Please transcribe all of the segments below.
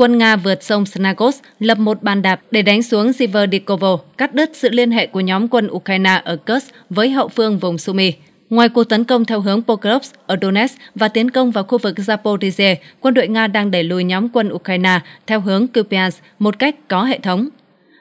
Quân Nga vượt sông Snagos lập một bàn đạp để đánh xuống Siverdykovo, cắt đứt sự liên hệ của nhóm quân Ukraine ở Kursk với hậu phương vùng Sumy. Ngoài cuộc tấn công theo hướng Pokrovsk ở Donetsk và tiến công vào khu vực Zaporizhia, quân đội Nga đang đẩy lùi nhóm quân Ukraine theo hướng Kupiansk một cách có hệ thống.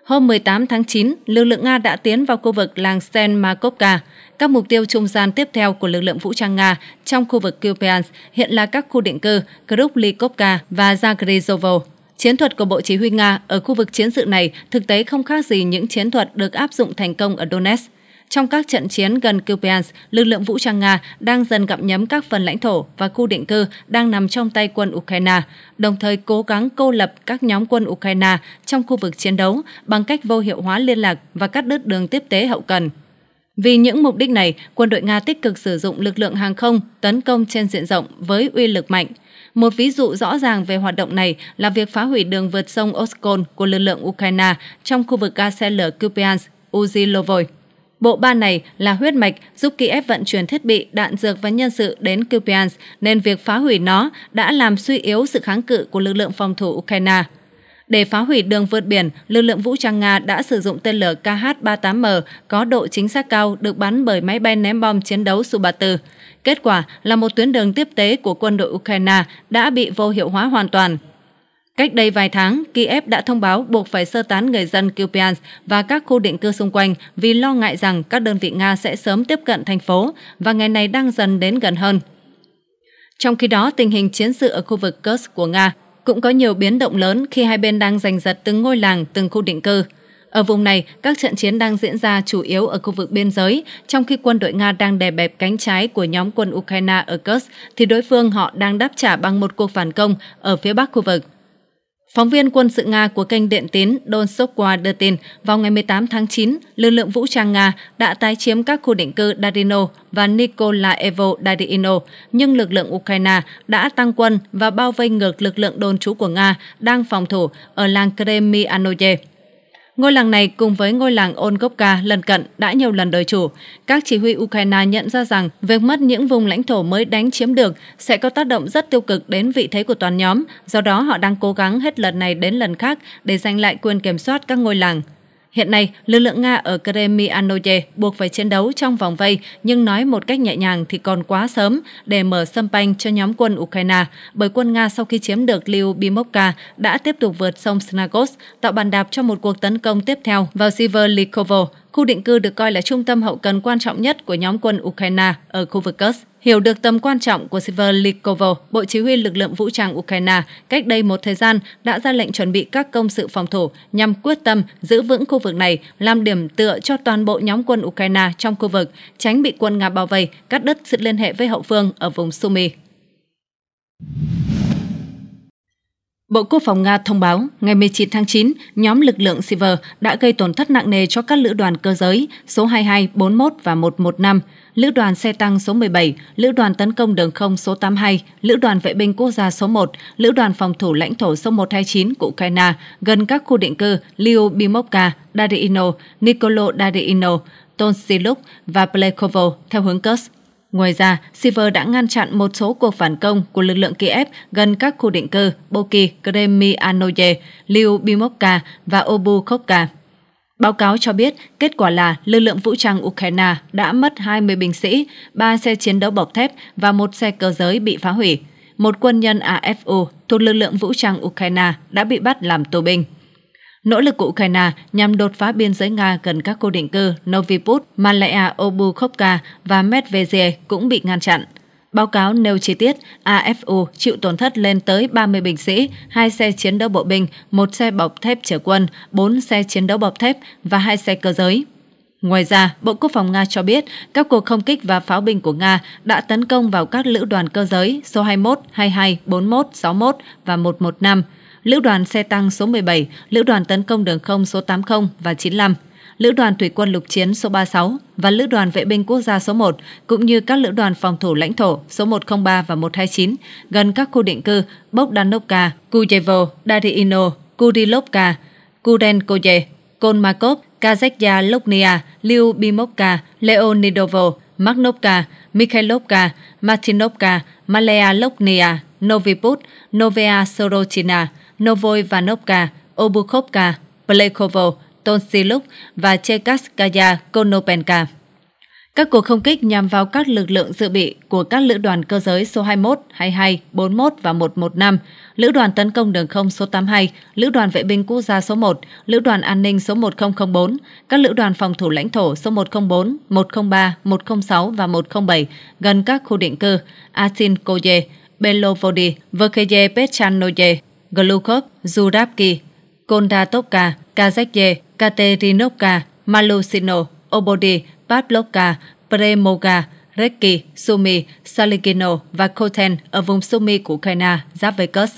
Hôm 18 tháng 9, lực lượng Nga đã tiến vào khu vực làng Sten Markovka. Các mục tiêu trung gian tiếp theo của lực lượng vũ trang Nga trong khu vực Kupiansk hiện là các khu định cư Kruplikovka và Zagrizovo. Chiến thuật của Bộ Chỉ huy Nga ở khu vực chiến sự này thực tế không khác gì những chiến thuật được áp dụng thành công ở Donetsk. Trong các trận chiến gần Kupiansk, lực lượng vũ trang Nga đang dần gặm nhấm các phần lãnh thổ và khu định cư đang nằm trong tay quân Ukraine, đồng thời cố gắng cô lập các nhóm quân Ukraine trong khu vực chiến đấu bằng cách vô hiệu hóa liên lạc và cắt đứt đường tiếp tế hậu cần. Vì những mục đích này, quân đội Nga tích cực sử dụng lực lượng hàng không tấn công trên diện rộng với uy lực mạnh. Một ví dụ rõ ràng về hoạt động này là việc phá hủy đường vượt sông Oskol của lực lượng Ukraine trong khu vực ga xe lửa Kupiansk, Uzilovoy. Bộ ba này là huyết mạch giúp Kiev vận chuyển thiết bị, đạn dược và nhân sự đến Kupiansk, nên việc phá hủy nó đã làm suy yếu sự kháng cự của lực lượng phòng thủ Ukraine. Để phá hủy đường vượt biển, lực lượng vũ trang Nga đã sử dụng tên lửa KH-38M có độ chính xác cao được bắn bởi máy bay ném bom chiến đấu Su-34. Kết quả là một tuyến đường tiếp tế của quân đội Ukraine đã bị vô hiệu hóa hoàn toàn. Cách đây vài tháng, Kiev đã thông báo buộc phải sơ tán người dân Kupiansk và các khu định cư xung quanh vì lo ngại rằng các đơn vị Nga sẽ sớm tiếp cận thành phố và ngày này đang dần đến gần hơn. Trong khi đó, tình hình chiến sự ở khu vực Kursk của Nga cũng có nhiều biến động lớn khi hai bên đang giành giật từng ngôi làng, từng khu định cư. Ở vùng này, các trận chiến đang diễn ra chủ yếu ở khu vực biên giới, trong khi quân đội Nga đang đè bẹp cánh trái của nhóm quân Ukraine ở Kursk, thì đối phương họ đang đáp trả bằng một cuộc phản công ở phía bắc khu vực. Phóng viên quân sự Nga của kênh điện tín Don Sokwa đưa tin, vào ngày 18 tháng 9, lực lượng vũ trang Nga đã tái chiếm các khu định cư Darino và Nikolaevo Darino, nhưng lực lượng Ukraine đã tăng quân và bao vây ngược lực lượng đồn trú của Nga đang phòng thủ ở làng Kremianoye. Ngôi làng này cùng với ngôi làng Ongovka lân cận đã nhiều lần đời chủ. Các chỉ huy Ukraine nhận ra rằng việc mất những vùng lãnh thổ mới đánh chiếm được sẽ có tác động rất tiêu cực đến vị thế của toàn nhóm, do đó họ đang cố gắng hết lần này đến lần khác để giành lại quyền kiểm soát các ngôi làng. Hiện nay, lực lượng Nga ở Kremianoye buộc phải chiến đấu trong vòng vây, nhưng nói một cách nhẹ nhàng thì còn quá sớm để mở sâm panh cho nhóm quân Ukraine, bởi quân Nga sau khi chiếm được Liu đã tiếp tục vượt sông Snagos, tạo bàn đạp cho một cuộc tấn công tiếp theo vào Siverlikovo, khu định cư được coi là trung tâm hậu cần quan trọng nhất của nhóm quân Ukraine ở khu vực Kursk. Hiểu được tầm quan trọng của Siverlikovo, Bộ Chỉ huy lực lượng vũ trang Ukraine cách đây một thời gian đã ra lệnh chuẩn bị các công sự phòng thủ nhằm quyết tâm giữ vững khu vực này làm điểm tựa cho toàn bộ nhóm quân Ukraine trong khu vực, tránh bị quân Nga bao vây, cắt đứt sự liên hệ với hậu phương ở vùng Sumy. Bộ Quốc phòng Nga thông báo ngày 19 tháng 9, nhóm lực lượng Siver đã gây tổn thất nặng nề cho các lữ đoàn cơ giới số 22, 41 và 115. Lữ đoàn xe tăng số 17, Lữ đoàn tấn công đường không số 82, Lữ đoàn vệ binh quốc gia số 1, Lữ đoàn phòng thủ lãnh thổ số 129 của Ukraine gần các khu định cư Lyubimovka, Darino, Nikolo Darino, Tonsiluk và Plekovo theo hướng Kursk. Ngoài ra, Siver đã ngăn chặn một số cuộc phản công của lực lượng Kiev gần các khu định cư Boki, Kremianoye, Lyubimovka và Obukhovka. Báo cáo cho biết, kết quả là lực lượng vũ trang Ukraine đã mất 20 binh sĩ, 3 xe chiến đấu bọc thép và một xe cơ giới bị phá hủy. Một quân nhân AFU thuộc lực lượng vũ trang Ukraine đã bị bắt làm tù binh. Nỗ lực của Ukraine nhằm đột phá biên giới Nga gần các khu định cư Novi Noviput, Malaya Obukhovka và Medvedev cũng bị ngăn chặn – Báo cáo nêu chi tiết, AFU chịu tổn thất lên tới 30 binh sĩ, 2 xe chiến đấu bộ binh, 1 xe bọc thép chở quân, 4 xe chiến đấu bọc thép và 2 xe cơ giới. Ngoài ra, Bộ Quốc phòng Nga cho biết các cuộc không kích và pháo binh của Nga đã tấn công vào các lữ đoàn cơ giới số 21, 22, 41, 61 và 115, lữ đoàn xe tăng số 17, lữ đoàn tấn công đường không số 80 và 95. Lữ đoàn Thủy quân Lục chiến số 36 và Lữ đoàn Vệ binh Quốc gia số 1, cũng như các lữ đoàn phòng thủ lãnh thổ số 103 và 129 gần các khu định cư Bogdanovka, Kujevo, Dariino, kudilovka kudenkoje Kolmakov, Kazekya Loknia, Lyubimovka, Leonidovo, Magnovka, Mikhailovka, Martinovka, Malea Loknia, Noviput, Novaya Sorochina, Novoivanovka, Obukhovka, plekhovo Tonsiluk và Chekaskaya Konopenka. Các cuộc không kích nhằm vào các lực lượng dự bị của các lữ đoàn cơ giới số 21, 22, 41 và 115, lữ đoàn tấn công đường không số 82, lữ đoàn vệ binh quốc gia số 1, lữ đoàn an ninh số 1004, các lữ đoàn phòng thủ lãnh thổ số 104, 103, 106 và 107 gần các khu định cư Asin Asinkoye, Belovody, Verkheye Petranoye, Glukhov, Zurabki, Kondatovka, Kazakye, Katerinovka, Malusino, Obodi, Pavlovka, Premoga, Reki, Sumi, Saligino và Koten ở vùng Sumi của Ukraine giáp với Kursk.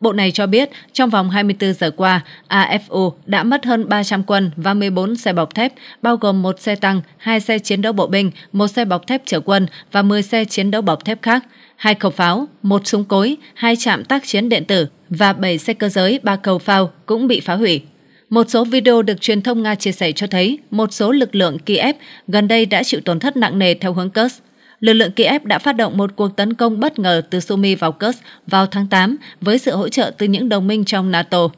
Bộ này cho biết trong vòng 24 giờ qua, AFU đã mất hơn 300 quân và 14 xe bọc thép, bao gồm một xe tăng, hai xe chiến đấu bộ binh, một xe bọc thép chở quân và 10 xe chiến đấu bọc thép khác, hai khẩu pháo, một súng cối, hai trạm tác chiến điện tử và 7 xe cơ giới ba cầu phao cũng bị phá hủy. Một số video được truyền thông Nga chia sẻ cho thấy một số lực lượng Kiev gần đây đã chịu tổn thất nặng nề theo hướng Kursk. Lực lượng Kiev đã phát động một cuộc tấn công bất ngờ từ Sumy vào Kursk vào tháng 8 với sự hỗ trợ từ những đồng minh trong NATO.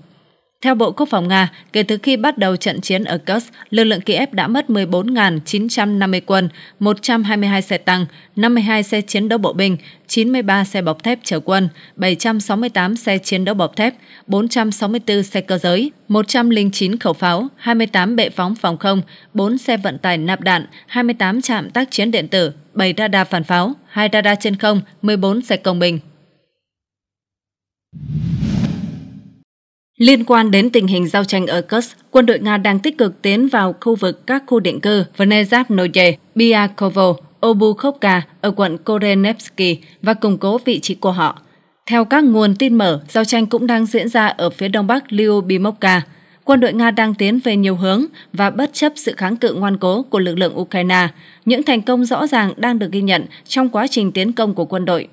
Theo Bộ Quốc phòng Nga, kể từ khi bắt đầu trận chiến ở Kursk, lực lượng Kiev đã mất 14.950 quân, 122 xe tăng, 52 xe chiến đấu bộ binh, 93 xe bọc thép chở quân, 768 xe chiến đấu bọc thép, 464 xe cơ giới, 109 khẩu pháo, 28 bệ phóng phòng không, 4 xe vận tải nạp đạn, 28 trạm tác chiến điện tử, 7 radar phản pháo, 2 radar trên không, 14 xe công binh. Liên quan đến tình hình giao tranh ở Kursk, quân đội Nga đang tích cực tiến vào khu vực các khu định cư Vnezhnovye, Biakovo, Obukhovka ở quận Korenevsky và củng cố vị trí của họ. Theo các nguồn tin mở, giao tranh cũng đang diễn ra ở phía đông bắc Lyubimovka. Quân đội Nga đang tiến về nhiều hướng và bất chấp sự kháng cự ngoan cố của lực lượng Ukraine, những thành công rõ ràng đang được ghi nhận trong quá trình tiến công của quân đội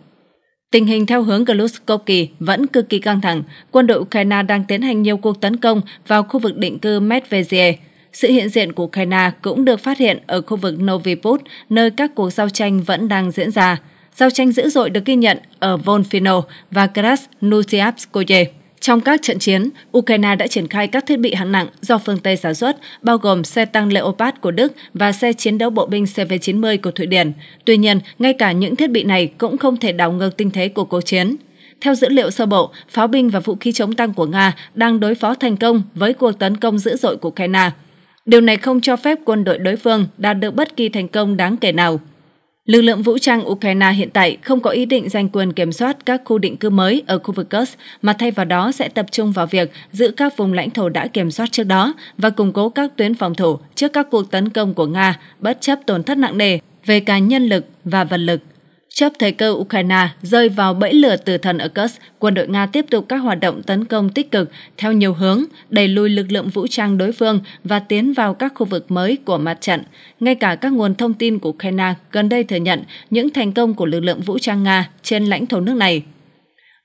Tình hình theo hướng Glushkovky vẫn cực kỳ căng thẳng. Quân đội Ukraine đang tiến hành nhiều cuộc tấn công vào khu vực định cư Medvedev. Sự hiện diện của Ukraine cũng được phát hiện ở khu vực Noviput, nơi các cuộc giao tranh vẫn đang diễn ra. Giao tranh dữ dội được ghi nhận ở Volfino và Krasnutiavskoye. Trong các trận chiến, Ukraine đã triển khai các thiết bị hạng nặng do phương Tây sản xuất, bao gồm xe tăng Leopard của Đức và xe chiến đấu bộ binh CV-90 của Thụy Điển. Tuy nhiên, ngay cả những thiết bị này cũng không thể đảo ngược tinh thế của cuộc chiến. Theo dữ liệu sơ bộ, pháo binh và vũ khí chống tăng của Nga đang đối phó thành công với cuộc tấn công dữ dội của Ukraine. Điều này không cho phép quân đội đối phương đạt được bất kỳ thành công đáng kể nào. Lực lượng vũ trang Ukraine hiện tại không có ý định giành quyền kiểm soát các khu định cư mới ở khu vực Kursk, mà thay vào đó sẽ tập trung vào việc giữ các vùng lãnh thổ đã kiểm soát trước đó và củng cố các tuyến phòng thủ trước các cuộc tấn công của Nga, bất chấp tổn thất nặng nề về cả nhân lực và vật lực. Chấp thời cơ Ukraine rơi vào bẫy lửa từ thần ở Irkutsk, quân đội Nga tiếp tục các hoạt động tấn công tích cực theo nhiều hướng, đẩy lùi lực lượng vũ trang đối phương và tiến vào các khu vực mới của mặt trận. Ngay cả các nguồn thông tin của Ukraine gần đây thừa nhận những thành công của lực lượng vũ trang Nga trên lãnh thổ nước này.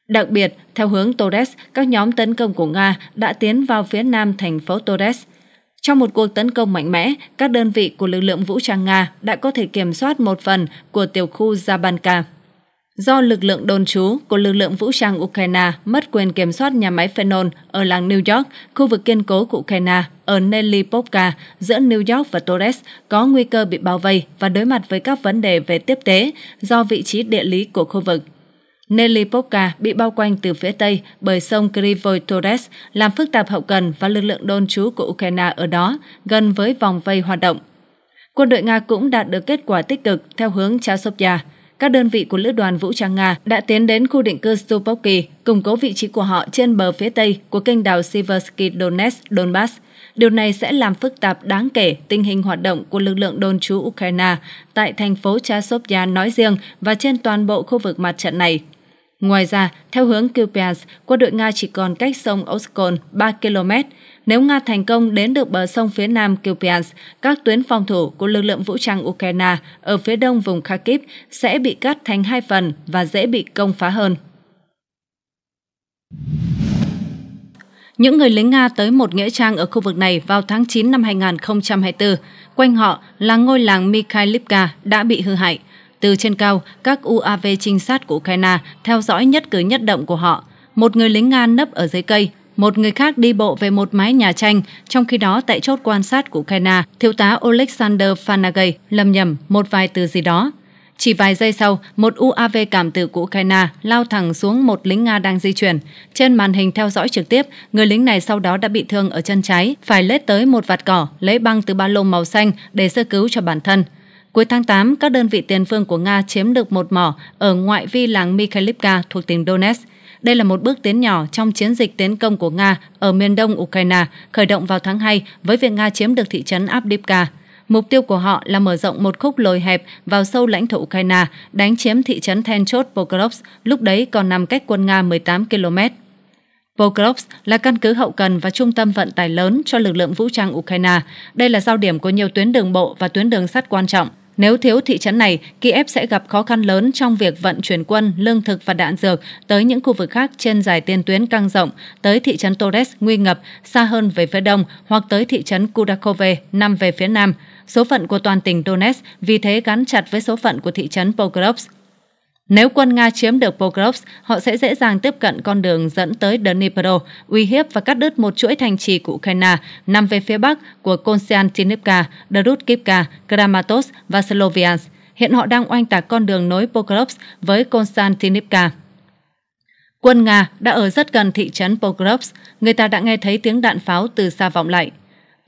Đặc biệt, theo hướng Torres, các nhóm tấn công của Nga đã tiến vào phía nam thành phố Torres, trong một cuộc tấn công mạnh mẽ, các đơn vị của lực lượng vũ trang Nga đã có thể kiểm soát một phần của tiểu khu Zabanka. Do lực lượng đồn trú của lực lượng vũ trang Ukraine mất quyền kiểm soát nhà máy phenol ở làng New York, khu vực kiên cố của Ukraine ở Nelipovka giữa New York và Torres có nguy cơ bị bao vây và đối mặt với các vấn đề về tiếp tế do vị trí địa lý của khu vực. Nelipovka bị bao quanh từ phía tây bởi sông Krivoy Torres, làm phức tạp hậu cần và lực lượng đôn trú của Ukraine ở đó, gần với vòng vây hoạt động. Quân đội Nga cũng đạt được kết quả tích cực theo hướng Chasovya. Các đơn vị của Lữ đoàn Vũ trang Nga đã tiến đến khu định cư Stupovki, củng cố vị trí của họ trên bờ phía tây của kênh đảo Siversky Donetsk, Donbass. Điều này sẽ làm phức tạp đáng kể tình hình hoạt động của lực lượng đồn trú Ukraine tại thành phố Chasovya nói riêng và trên toàn bộ khu vực mặt trận này. Ngoài ra, theo hướng Kupiansk, quân đội Nga chỉ còn cách sông Oskol 3 km. Nếu Nga thành công đến được bờ sông phía nam Kupiansk, các tuyến phòng thủ của lực lượng vũ trang Ukraine ở phía đông vùng Kharkiv sẽ bị cắt thành hai phần và dễ bị công phá hơn. Những người lính Nga tới một nghĩa trang ở khu vực này vào tháng 9 năm 2024. Quanh họ là ngôi làng Mikhailivka đã bị hư hại. Từ trên cao, các UAV trinh sát của Ukraine theo dõi nhất cử nhất động của họ. Một người lính Nga nấp ở dưới cây, một người khác đi bộ về một mái nhà tranh, trong khi đó tại chốt quan sát của Ukraine, thiếu tá Alexander Fanagay lầm nhầm một vài từ gì đó. Chỉ vài giây sau, một UAV cảm tử của Ukraine lao thẳng xuống một lính Nga đang di chuyển. Trên màn hình theo dõi trực tiếp, người lính này sau đó đã bị thương ở chân trái, phải lết tới một vạt cỏ, lấy băng từ ba lô màu xanh để sơ cứu cho bản thân. Cuối tháng 8, các đơn vị tiền phương của Nga chiếm được một mỏ ở ngoại vi làng Mikhailivka thuộc tỉnh Donetsk. Đây là một bước tiến nhỏ trong chiến dịch tiến công của Nga ở miền đông Ukraine, khởi động vào tháng 2 với việc Nga chiếm được thị trấn Avdiivka. Mục tiêu của họ là mở rộng một khúc lồi hẹp vào sâu lãnh thổ Ukraine, đánh chiếm thị trấn then chốt lúc đấy còn nằm cách quân Nga 18 km. Pokrovsk là căn cứ hậu cần và trung tâm vận tải lớn cho lực lượng vũ trang Ukraine. Đây là giao điểm của nhiều tuyến đường bộ và tuyến đường sắt quan trọng. Nếu thiếu thị trấn này, Kiev sẽ gặp khó khăn lớn trong việc vận chuyển quân, lương thực và đạn dược tới những khu vực khác trên dài tiền tuyến căng rộng, tới thị trấn Torres nguy ngập, xa hơn về phía đông hoặc tới thị trấn Kudakove nằm về phía nam. Số phận của toàn tỉnh Donetsk vì thế gắn chặt với số phận của thị trấn Pokrovsk. Nếu quân Nga chiếm được Pokrovsk, họ sẽ dễ dàng tiếp cận con đường dẫn tới Dnipro, uy hiếp và cắt đứt một chuỗi thành trì của Ukraine nằm về phía bắc của Konstantinivka, Drutkivka, Kramatorsk và Sloviansk. Hiện họ đang oanh tạc con đường nối Pokrovsk với Konstantinivka. Quân Nga đã ở rất gần thị trấn Pokrovsk, người ta đã nghe thấy tiếng đạn pháo từ xa vọng lại.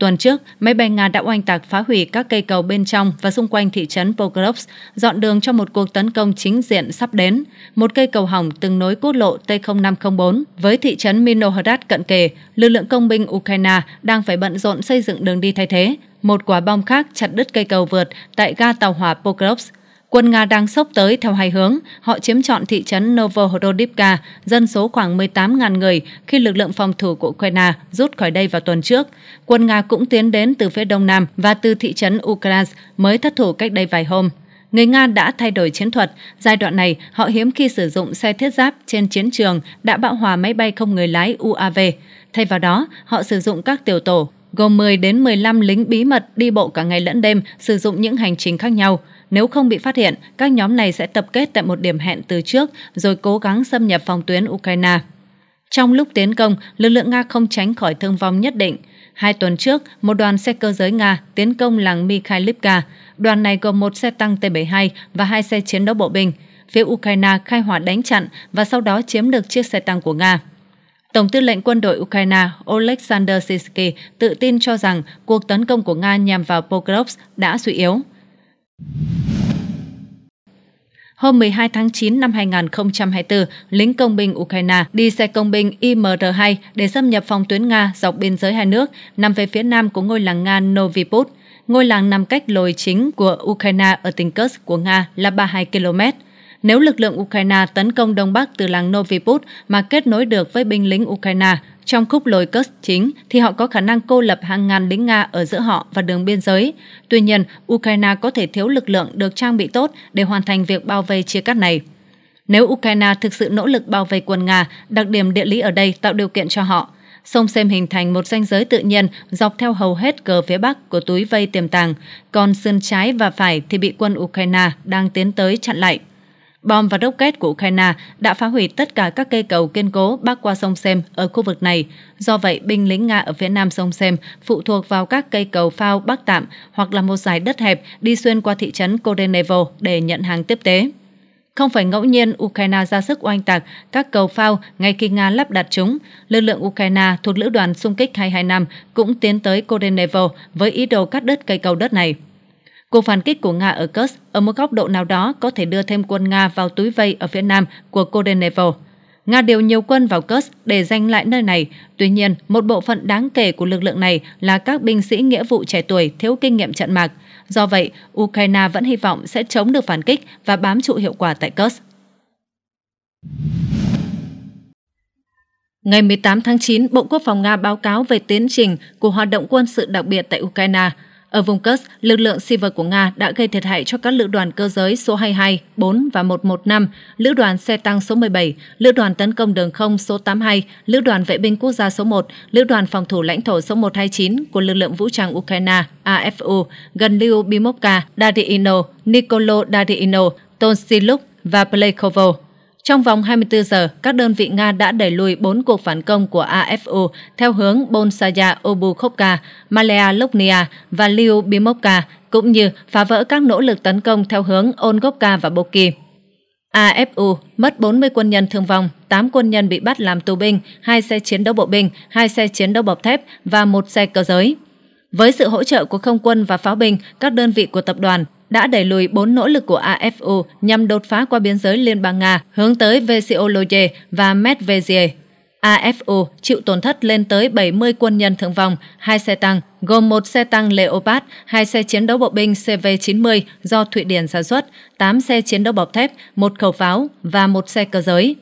Tuần trước, máy bay Nga đã oanh tạc phá hủy các cây cầu bên trong và xung quanh thị trấn Pokrovsk, dọn đường cho một cuộc tấn công chính diện sắp đến. Một cây cầu hỏng từng nối quốc lộ T0504 với thị trấn Minohrad cận kề, lực lượng công binh Ukraine đang phải bận rộn xây dựng đường đi thay thế. Một quả bom khác chặt đứt cây cầu vượt tại ga tàu hỏa Pokrovsk Quân Nga đang sốc tới theo hai hướng. Họ chiếm trọn thị trấn Novohododivka, dân số khoảng 18.000 người khi lực lượng phòng thủ của Ukraine rút khỏi đây vào tuần trước. Quân Nga cũng tiến đến từ phía đông nam và từ thị trấn Ukraine mới thất thủ cách đây vài hôm người Nga đã thay đổi chiến thuật. Giai đoạn này, họ hiếm khi sử dụng xe thiết giáp trên chiến trường đã bão hòa máy bay không người lái UAV. Thay vào đó, họ sử dụng các tiểu tổ, gồm 10 đến 15 lính bí mật đi bộ cả ngày lẫn đêm, sử dụng những hành trình khác nhau. Nếu không bị phát hiện, các nhóm này sẽ tập kết tại một điểm hẹn từ trước rồi cố gắng xâm nhập phòng tuyến Ukraine. Trong lúc tiến công, lực lượng Nga không tránh khỏi thương vong nhất định. Hai tuần trước, một đoàn xe cơ giới Nga tiến công làng Mikhailivka. Đoàn này gồm một xe tăng T-72 và hai xe chiến đấu bộ binh. Phía Ukraine khai hỏa đánh chặn và sau đó chiếm được chiếc xe tăng của Nga. Tổng tư lệnh quân đội Ukraine Oleksandr Sisky tự tin cho rằng cuộc tấn công của Nga nhằm vào Pokrovsk đã suy yếu. Hôm 12 tháng 9 năm 2024, lính công binh Ukraine đi xe công binh IMR-2 để xâm nhập phòng tuyến Nga dọc biên giới hai nước, nằm về phía nam của ngôi làng Nga Noviput. Ngôi làng nằm cách lồi chính của Ukraine ở tỉnh Kursk của Nga là 32 km. Nếu lực lượng Ukraine tấn công Đông Bắc từ làng Noviput mà kết nối được với binh lính Ukraine, trong khúc lồi Kursk chính thì họ có khả năng cô lập hàng ngàn lính Nga ở giữa họ và đường biên giới. Tuy nhiên, Ukraine có thể thiếu lực lượng được trang bị tốt để hoàn thành việc bao vây chia cắt này. Nếu Ukraine thực sự nỗ lực bao vây quân Nga, đặc điểm địa lý ở đây tạo điều kiện cho họ. Sông Sem hình thành một ranh giới tự nhiên dọc theo hầu hết cờ phía bắc của túi vây tiềm tàng, còn sườn trái và phải thì bị quân Ukraine đang tiến tới chặn lại. Bom và rocket của Ukraine đã phá hủy tất cả các cây cầu kiên cố bắc qua sông Sem ở khu vực này. Do vậy, binh lính Nga ở phía nam sông Sem phụ thuộc vào các cây cầu phao bắc tạm hoặc là một dải đất hẹp đi xuyên qua thị trấn Kodenevo để nhận hàng tiếp tế. Không phải ngẫu nhiên Ukraine ra sức oanh tạc các cầu phao ngay khi Nga lắp đặt chúng, lực lượng Ukraine thuộc lữ đoàn xung kích 225 cũng tiến tới Kodenevo với ý đồ cắt đứt cây cầu đất này. Cuộc phản kích của Nga ở Kursk ở một góc độ nào đó có thể đưa thêm quân Nga vào túi vây ở phía nam của Kodenevo. Nga điều nhiều quân vào Kursk để giành lại nơi này. Tuy nhiên, một bộ phận đáng kể của lực lượng này là các binh sĩ nghĩa vụ trẻ tuổi thiếu kinh nghiệm trận mạc. Do vậy, Ukraine vẫn hy vọng sẽ chống được phản kích và bám trụ hiệu quả tại Kursk. Ngày 18 tháng 9, Bộ Quốc phòng Nga báo cáo về tiến trình của hoạt động quân sự đặc biệt tại Ukraine – ở vùng Kursk, lực lượng Siver của Nga đã gây thiệt hại cho các lữ đoàn cơ giới số 22, 4 và 115, lữ đoàn xe tăng số 17, lữ đoàn tấn công đường không số 82, lữ đoàn vệ binh quốc gia số 1, lữ đoàn phòng thủ lãnh thổ số 129 của lực lượng vũ trang Ukraine AFU gần Lyubimovka, Dadiino, Nikolo Dadiino, Tonsiluk và Plekovo. Trong vòng 24 giờ, các đơn vị Nga đã đẩy lùi 4 cuộc phản công của AFU theo hướng Bolshaya Obukhovka, Malaya Lopnia và Liu cũng như phá vỡ các nỗ lực tấn công theo hướng Ongovka và Boki. AFU mất 40 quân nhân thương vong, 8 quân nhân bị bắt làm tù binh, 2 xe chiến đấu bộ binh, 2 xe chiến đấu bọc thép và 1 xe cơ giới. Với sự hỗ trợ của không quân và pháo binh, các đơn vị của tập đoàn, đã đẩy lùi bốn nỗ lực của AFU nhằm đột phá qua biên giới Liên bang Nga hướng tới Vesioloje và Medvedev. AFU chịu tổn thất lên tới 70 quân nhân thương vong, hai xe tăng, gồm một xe tăng Leopard, hai xe chiến đấu bộ binh CV-90 do Thụy Điển sản xuất, 8 xe chiến đấu bọc thép, một khẩu pháo và một xe cơ giới.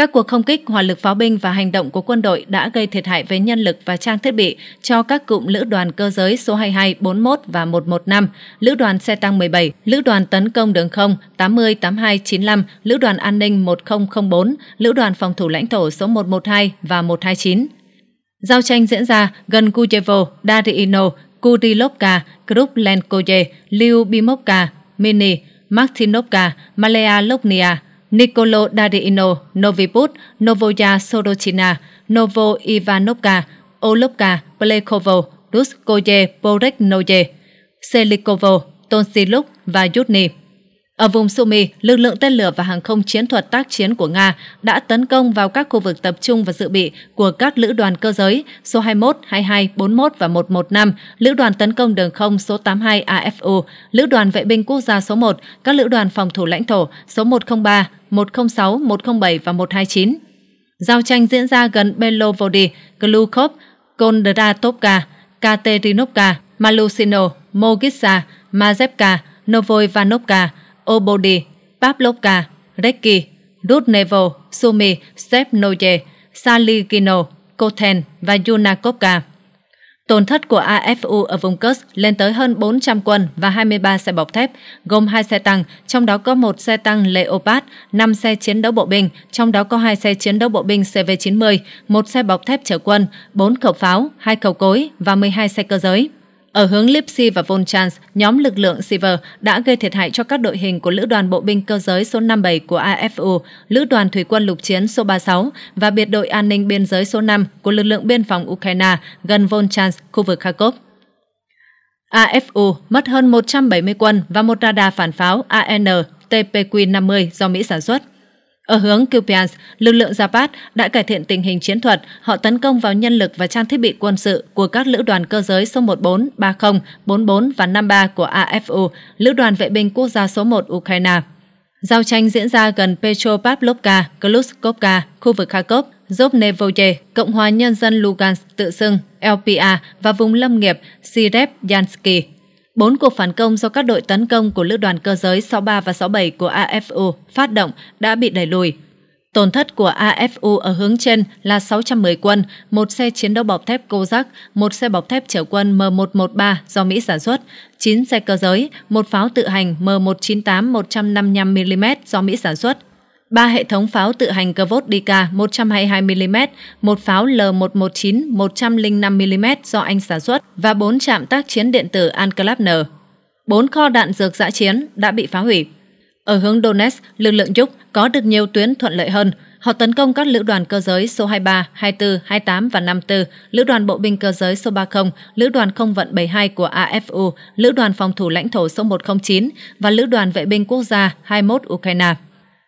Các cuộc không kích hỏa lực pháo binh và hành động của quân đội đã gây thiệt hại về nhân lực và trang thiết bị cho các cụm lữ đoàn cơ giới số 22, 41 và 115, lữ đoàn xe tăng 17, lữ đoàn tấn công đường không 80, 82, 95, lữ đoàn an ninh 1004, lữ đoàn phòng thủ lãnh thổ số 112 và 129. Giao tranh diễn ra gần Kujevo, Darino, Kurilovka, Kruplenkoye, Lyubimovka, Mini, Martinovka, Malea Loknia, Nicolo Dadino, Novibut, Novoya Sorochina, Novo Ivanovka, Olovka, Plekovo, Duskoye Poreknoye, Selikovo, Tonsiluk và Yudni. Ở vùng Sumy, lực lượng tên lửa và hàng không chiến thuật tác chiến của Nga đã tấn công vào các khu vực tập trung và dự bị của các lữ đoàn cơ giới số 21, 22, 41 và 115, lữ đoàn tấn công đường không số 82 AFU, lữ đoàn vệ binh quốc gia số 1, các lữ đoàn phòng thủ lãnh thổ số 103, 106, 107 và 129. Giao tranh diễn ra gần Belovody, Glukov, Kondratovka, Katerinovka, Malusino, Mogitsa, Mazepka, Novoivanovka, Obodi, Pavlovka, Reki, Rudnevo, Sumi, Stepnoye, Saligino, Koten và Yunakovka. Tổn thất của AFU ở vùng Kursk lên tới hơn 400 quân và 23 xe bọc thép, gồm 2 xe tăng, trong đó có một xe tăng Leopard, 5 xe chiến đấu bộ binh, trong đó có 2 xe chiến đấu bộ binh CV-90, một xe bọc thép chở quân, 4 khẩu pháo, 2 khẩu cối và 12 xe cơ giới. Ở hướng Lipsi và Volchans, nhóm lực lượng Siver đã gây thiệt hại cho các đội hình của Lữ đoàn Bộ binh Cơ giới số 57 của AFU, Lữ đoàn Thủy quân Lục chiến số 36 và Biệt đội An ninh Biên giới số 5 của lực lượng biên phòng Ukraine gần Volchans, khu vực Kharkov. AFU mất hơn 170 quân và một radar phản pháo AN TPQ-50 do Mỹ sản xuất. Ở hướng Kupiansk, lực lượng Zapat đã cải thiện tình hình chiến thuật, họ tấn công vào nhân lực và trang thiết bị quân sự của các lữ đoàn cơ giới số 14, 30, 44 và 53 của AFU, lữ đoàn vệ binh quốc gia số 1 Ukraine. Giao tranh diễn ra gần Petropavlovka, Kluskovka, khu vực Kharkov, Zobnevoye, Cộng hòa Nhân dân Lugansk tự xưng, LPA và vùng lâm nghiệp Sirevyansky. Bốn cuộc phản công do các đội tấn công của lữ đoàn cơ giới 63 và 67 của AFU phát động đã bị đẩy lùi. Tổn thất của AFU ở hướng trên là 610 quân, một xe chiến đấu bọc thép Kozak, một xe bọc thép chở quân M113 do Mỹ sản xuất, 9 xe cơ giới, một pháo tự hành M198 155mm do Mỹ sản xuất, 3 hệ thống pháo tự hành Kvodika 122mm, một pháo L119 105mm do Anh sản xuất và 4 trạm tác chiến điện tử Anclap N. 4 kho đạn dược giã chiến đã bị phá hủy. Ở hướng Donetsk, lực lượng Yuk có được nhiều tuyến thuận lợi hơn. Họ tấn công các lữ đoàn cơ giới số 23, 24, 28 và 54, lữ đoàn bộ binh cơ giới số 30, lữ đoàn không vận 72 của AFU, lữ đoàn phòng thủ lãnh thổ số 109 và lữ đoàn vệ binh quốc gia 21 Ukraine.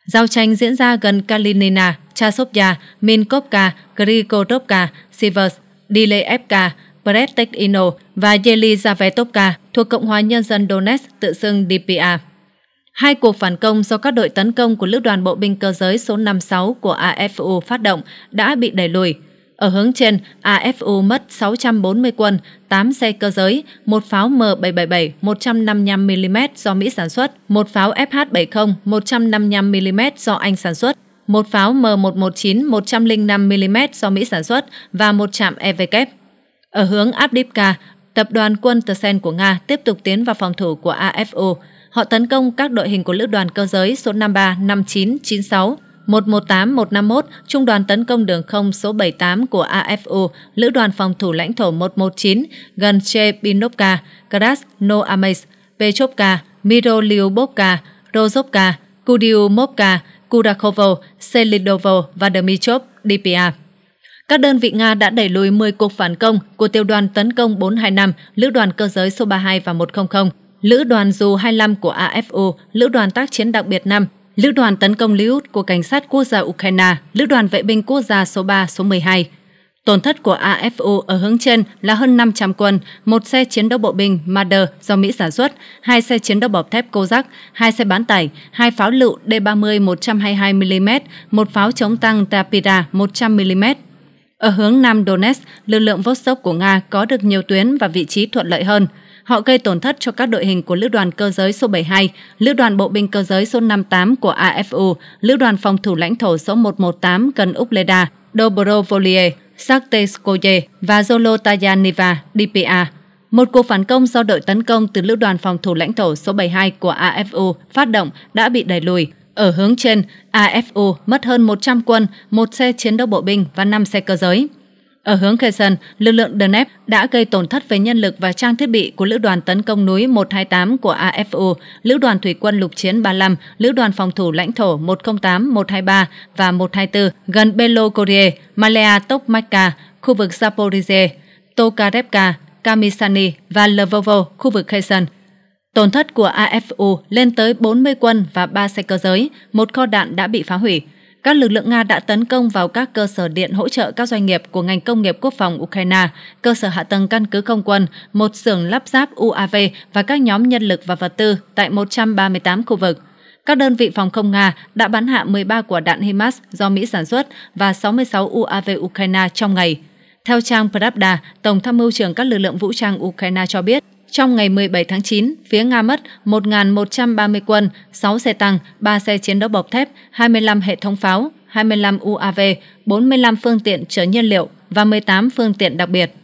Giao tranh diễn ra gần Kalinina, Chasovya, Minkovka, Grigorovka, Sivers, Dilevka, Pretekino và Yelizavetovka thuộc Cộng hòa Nhân dân Donetsk tự xưng DPA. Hai cuộc phản công do các đội tấn công của Lữ đoàn Bộ binh Cơ giới số 56 của AFU phát động đã bị đẩy lùi, ở hướng trên, AFU mất 640 quân, 8 xe cơ giới, một pháo M777 155mm do Mỹ sản xuất, một pháo FH70 155mm do Anh sản xuất, một pháo M119 105mm do Mỹ sản xuất và một trạm EVK. Ở hướng Abdivka, tập đoàn quân Tersen của Nga tiếp tục tiến vào phòng thủ của AFU. Họ tấn công các đội hình của lữ đoàn cơ giới số 53, 59, 96 118151 Trung đoàn tấn công đường không số 78 của AFU, Lữ đoàn phòng thủ lãnh thổ 119, gần Chepinovka, Krasnoarmeysk, Pechovka, Miroliubovka, Rozovka, Kudiumovka, Kudakhovo, Selidovo và Dmitrov, DPA. Các đơn vị Nga đã đẩy lùi 10 cuộc phản công của tiểu đoàn tấn công 425, lữ đoàn cơ giới số 32 và 100, lữ đoàn dù 25 của AFU, lữ đoàn tác chiến đặc biệt 5, Lữ đoàn tấn công Liut của Cảnh sát quốc gia Ukraine, Lữ đoàn vệ binh quốc gia số 3, số 12. Tổn thất của AFO ở hướng trên là hơn 500 quân, một xe chiến đấu bộ binh Marder do Mỹ sản xuất, hai xe chiến đấu bọc thép Kozak, hai xe bán tải, hai pháo lựu D-30 122mm, một pháo chống tăng Tapira 100mm. Ở hướng Nam Donetsk, lực lượng Vostok của Nga có được nhiều tuyến và vị trí thuận lợi hơn – họ gây tổn thất cho các đội hình của Lữ đoàn Cơ giới số 72, Lữ đoàn Bộ binh Cơ giới số 58 của AFU, Lữ đoàn Phòng thủ lãnh thổ số 118 gần Upleda, Dobrovolye, Sarteskoye và Zolotayaneva, DPA. Một cuộc phản công do đội tấn công từ Lữ đoàn Phòng thủ lãnh thổ số 72 của AFU phát động đã bị đẩy lùi. Ở hướng trên, AFU mất hơn 100 quân, một xe chiến đấu bộ binh và 5 xe cơ giới. Ở hướng Kherson, lực lượng Donetsk đã gây tổn thất về nhân lực và trang thiết bị của Lữ đoàn tấn công núi 128 của AFU, Lữ đoàn Thủy quân Lục chiến 35, Lữ đoàn phòng thủ lãnh thổ 108, 123 và 124 gần Belo Malea Tokmatka, khu vực Zaporizhe, Tokarevka, Kamisani và Lvovo, khu vực Kherson. Tổn thất của AFU lên tới 40 quân và 3 xe cơ giới, một kho đạn đã bị phá hủy, các lực lượng Nga đã tấn công vào các cơ sở điện hỗ trợ các doanh nghiệp của ngành công nghiệp quốc phòng Ukraine, cơ sở hạ tầng căn cứ không quân, một xưởng lắp ráp UAV và các nhóm nhân lực và vật tư tại 138 khu vực. Các đơn vị phòng không Nga đã bắn hạ 13 quả đạn HIMARS do Mỹ sản xuất và 66 UAV Ukraine trong ngày. Theo trang Pravda, Tổng tham mưu trưởng các lực lượng vũ trang Ukraine cho biết, trong ngày 17 tháng 9, phía Nga mất 1.130 quân, 6 xe tăng, 3 xe chiến đấu bọc thép, 25 hệ thống pháo, 25 UAV, 45 phương tiện chở nhiên liệu và 18 phương tiện đặc biệt.